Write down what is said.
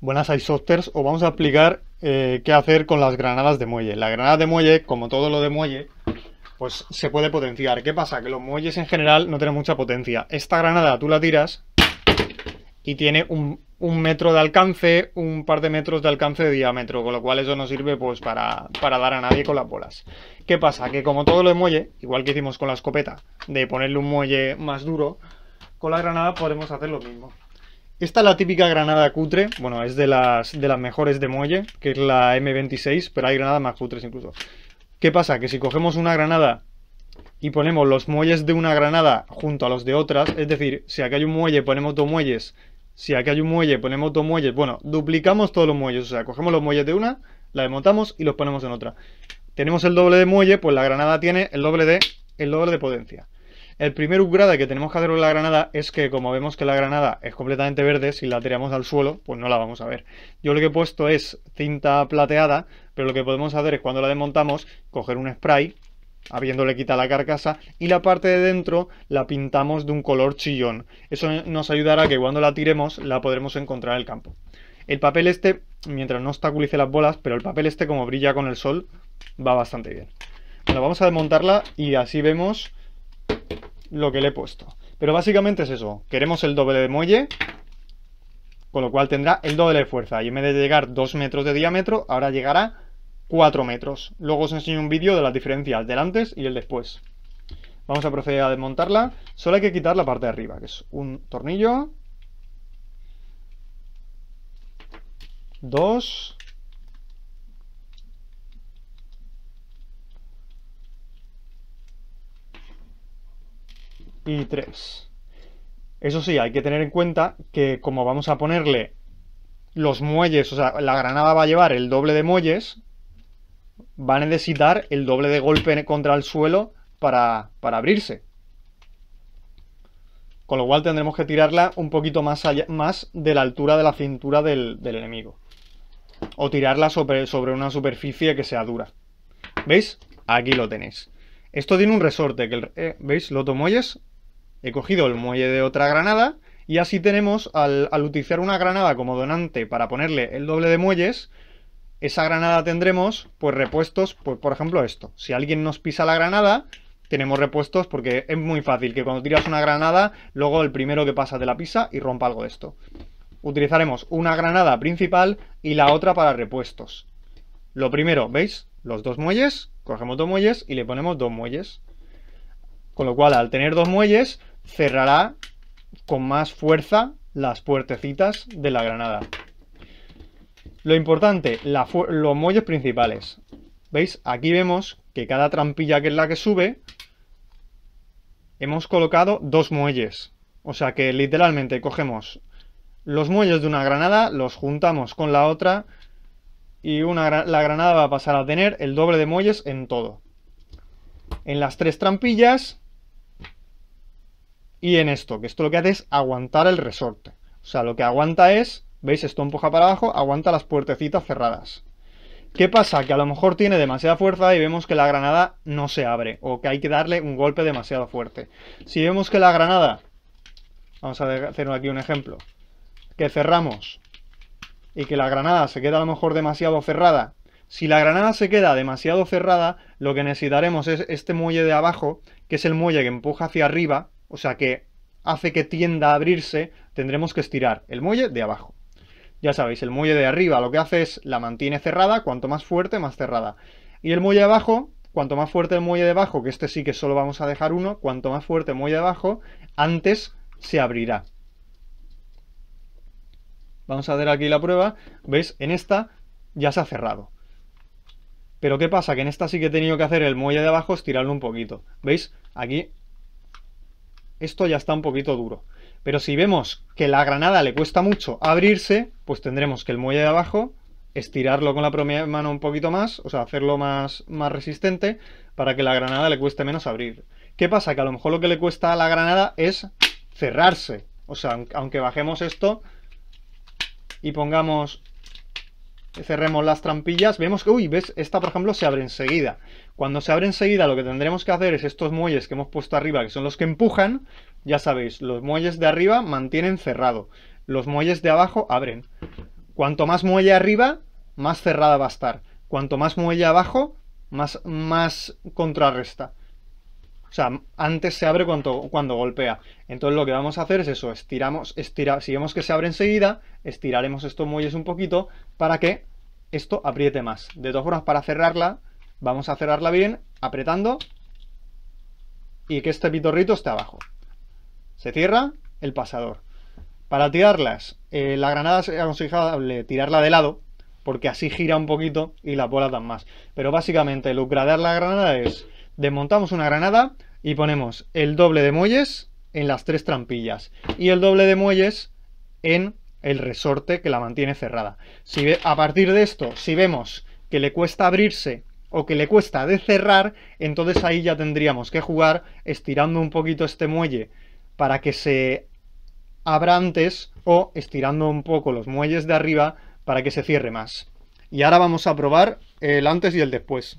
buenas isofters, os vamos a explicar eh, qué hacer con las granadas de muelle. La granada de muelle, como todo lo de muelle, pues se puede potenciar. ¿Qué pasa? Que los muelles en general no tienen mucha potencia. Esta granada tú la tiras y tiene un, metro de alcance, un par de metros de alcance de diámetro, con lo cual eso no sirve pues para, para dar a nadie con las bolas. ¿Qué pasa? Que como todo lo de muelle, igual que hicimos con la escopeta, de ponerle un muelle más duro, con la granada podemos hacer lo mismo. Esta es la típica granada cutre, bueno, es de las, de las mejores de muelle, que es la M26, pero hay granadas más cutres incluso. ¿Qué pasa? Que si cogemos una granada y ponemos los muelles de una granada junto a los de otras, es decir, si aquí hay un muelle ponemos dos muelles, si aquí hay un muelle ponemos dos muelles, bueno, duplicamos todos los muelles, o sea, cogemos los muelles de una, la desmontamos y los ponemos en otra. Tenemos el doble de muelle, pues la granada tiene el doble de, el doble de potencia. El primer upgrade que tenemos que hacer con la granada es que como vemos que la granada es completamente verde, si la tiramos al suelo, pues no la vamos a ver. Yo lo que he puesto es cinta plateada, pero lo que podemos hacer es cuando la desmontamos, coger un spray, habiéndole quitado la carcasa, y la parte de dentro la pintamos de un color chillón. Eso nos ayudará a que cuando la tiremos la podremos encontrar en el campo. El papel este, mientras no obstaculice las bolas, pero el papel este como brilla con el sol, va bastante bien. Bueno, vamos a desmontarla y así vemos lo que le he puesto. Pero básicamente es eso, queremos el doble de muelle, con lo cual tendrá el doble de fuerza. Y en vez de llegar 2 metros de diámetro, ahora llegará 4 metros. Luego os enseño un vídeo de las diferencias del antes y el después. Vamos a proceder a desmontarla. Solo hay que quitar la parte de arriba, que es un tornillo. Dos. y 3. Eso sí, hay que tener en cuenta que como vamos a ponerle los muelles, o sea, la granada va a llevar el doble de muelles, va a necesitar el doble de golpe contra el suelo para, abrirse. Con lo cual tendremos que tirarla un poquito más, allá, más de la altura de la cintura del, enemigo. O tirarla sobre, sobre una superficie que sea dura. ¿Veis? Aquí lo tenéis. Esto tiene un resorte, que eh, ¿veis? Loto muelles he cogido el muelle de otra granada y así tenemos, al, utilizar una granada como donante para ponerle el doble de muelles, esa granada tendremos pues repuestos, pues por ejemplo esto. Si alguien nos pisa la granada, tenemos repuestos porque es muy fácil que cuando tiras una granada, luego el primero que pasa te la pisa y rompa algo de esto. Utilizaremos una granada principal y la otra para repuestos. Lo primero, ¿veis? Los dos muelles, cogemos dos muelles y le ponemos dos muelles. Con lo cual, al tener dos muelles, cerrará con más fuerza las puertecitas de la granada. Lo importante, los muelles principales. ¿Veis? Aquí vemos que cada trampilla que es la que sube, hemos colocado dos muelles. O sea que literalmente cogemos los muelles de una granada, los juntamos con la otra y una, la granada va a pasar a tener el doble de muelles en todo. En las tres trampillas y en esto, que esto lo que hace es aguantar el resorte. O sea, lo que aguanta es, ¿veis? Esto empuja para abajo, aguanta las puertecitas cerradas. ¿Qué pasa? Que a lo mejor tiene demasiada fuerza y vemos que la granada no se abre, o que hay que darle un golpe demasiado fuerte. Si vemos que la granada, vamos a hacer aquí un ejemplo, que cerramos y que la granada se queda a lo mejor demasiado cerrada, si la granada se queda demasiado cerrada, lo que necesitaremos es este muelle de abajo, que es el muelle que empuja hacia arriba, o sea que hace que tienda a abrirse, tendremos que estirar el muelle de abajo. Ya sabéis, el muelle de arriba lo que hace es la mantiene cerrada, cuanto más fuerte, más cerrada. Y el muelle de abajo, cuanto más fuerte el muelle de abajo, que este sí que solo vamos a dejar uno, cuanto más fuerte el muelle de abajo, antes se abrirá. Vamos a ver aquí la prueba. ¿Veis? En esta ya se ha cerrado. Pero ¿qué pasa? Que en esta sí que he tenido que hacer el muelle de abajo estirarlo un poquito. ¿Veis? Aquí esto ya está un poquito duro. Pero si vemos que la granada le cuesta mucho abrirse, pues tendremos que el muelle de abajo estirarlo con la propia mano un poquito más, o sea, hacerlo más, más resistente para que la granada le cueste menos abrir. ¿Qué pasa? Que a lo mejor lo que le cuesta a la granada es cerrarse. O sea, aunque bajemos esto y pongamos cerremos las trampillas, vemos que, uy, ves, esta por ejemplo se abre enseguida. Cuando se abre enseguida lo que tendremos que hacer es estos muelles que hemos puesto arriba, que son los que empujan, ya sabéis, los muelles de arriba mantienen cerrado, los muelles de abajo abren. Cuanto más muelle arriba, más cerrada va a estar. Cuanto más muelle abajo, más, más contrarresta. O sea, antes se abre cuando, cuando golpea. Entonces lo que vamos a hacer es eso, estiramos, estira, si vemos que se abre enseguida, estiraremos estos muelles un poquito para que esto apriete más. De todas formas, para cerrarla, vamos a cerrarla bien, apretando y que este pitorrito esté abajo. Se cierra el pasador. Para tirarlas, eh, la granada es aconsejable tirarla de lado, porque así gira un poquito y la bola dan más. Pero básicamente, lucradar la granada es desmontamos una granada y ponemos el doble de muelles en las tres trampillas y el doble de muelles en el resorte que la mantiene cerrada. Si a partir de esto, si vemos que le cuesta abrirse o que le cuesta de cerrar, entonces ahí ya tendríamos que jugar estirando un poquito este muelle para que se abra antes o estirando un poco los muelles de arriba para que se cierre más. Y ahora vamos a probar el antes y el después.